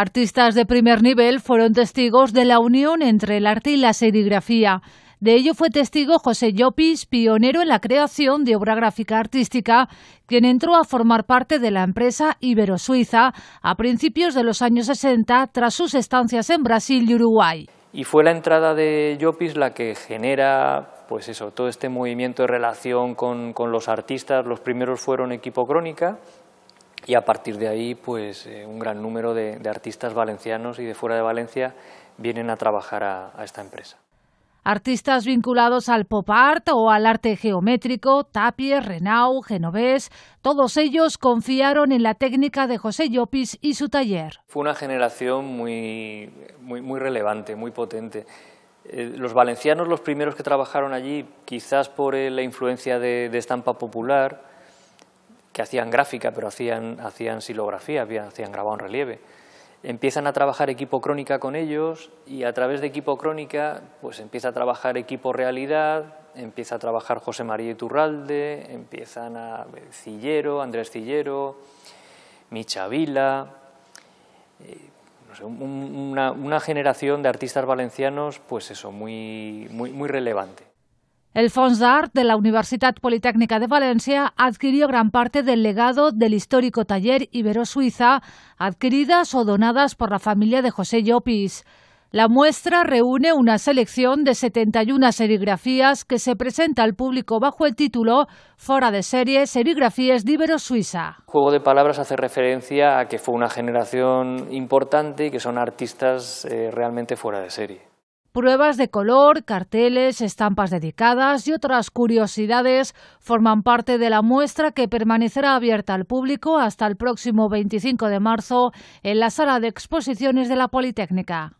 Artistas de primer nivel fueron testigos de la unión entre el arte y la serigrafía. De ello fue testigo José Llopis, pionero en la creación de obra gráfica artística, quien entró a formar parte de la empresa Ibero-Suiza a principios de los años 60 tras sus estancias en Brasil y Uruguay. Y fue la entrada de Llopis la que genera pues eso, todo este movimiento de relación con, con los artistas. Los primeros fueron Equipo Crónica, y a partir de ahí pues eh, un gran número de, artistas valencianos y de fuera de Valencia vienen a trabajar a, esta empresa. Artistas vinculados al pop art o al arte geométrico, Tapier, Renau, Genovés, todos ellos confiaron en la técnica de José Llopis y su taller. Fue una generación muy, muy, relevante, muy potente. Eh, los valencianos, los primeros que trabajaron allí, quizás por eh, la influencia de estampa popular, que hacían gráfica, pero hacían, hacían silografía, hacían grabado en relieve. Empiezan a trabajar equipo crónica con ellos y a través de equipo crónica pues empieza a trabajar equipo realidad, empieza a trabajar José María Iturralde, empiezan a Cillero, Andrés Cillero, Micha Vila, eh, una, generación de artistas valencianos pues eso, muy relevante. El Fons d'Art de la Universitat Politécnica de Valencia adquirió gran parte del legado del histórico taller Ibero-Suiza, adquiridas o donadas por la familia de José Llopis. La muestra reúne una selección de 71 serigrafías que se presenta al público bajo el título Fora de serie, serigrafías de Ibero-Suiza. Juego de palabras hace referencia a que fue una generación importante y que son artistas eh, realmente fuera de serie. Pruebas de color, carteles, estampas dedicadas y otras curiosidades forman parte de la muestra que permanecerá abierta al público hasta el próximo 25 de marzo en la sala de exposiciones de la Politécnica.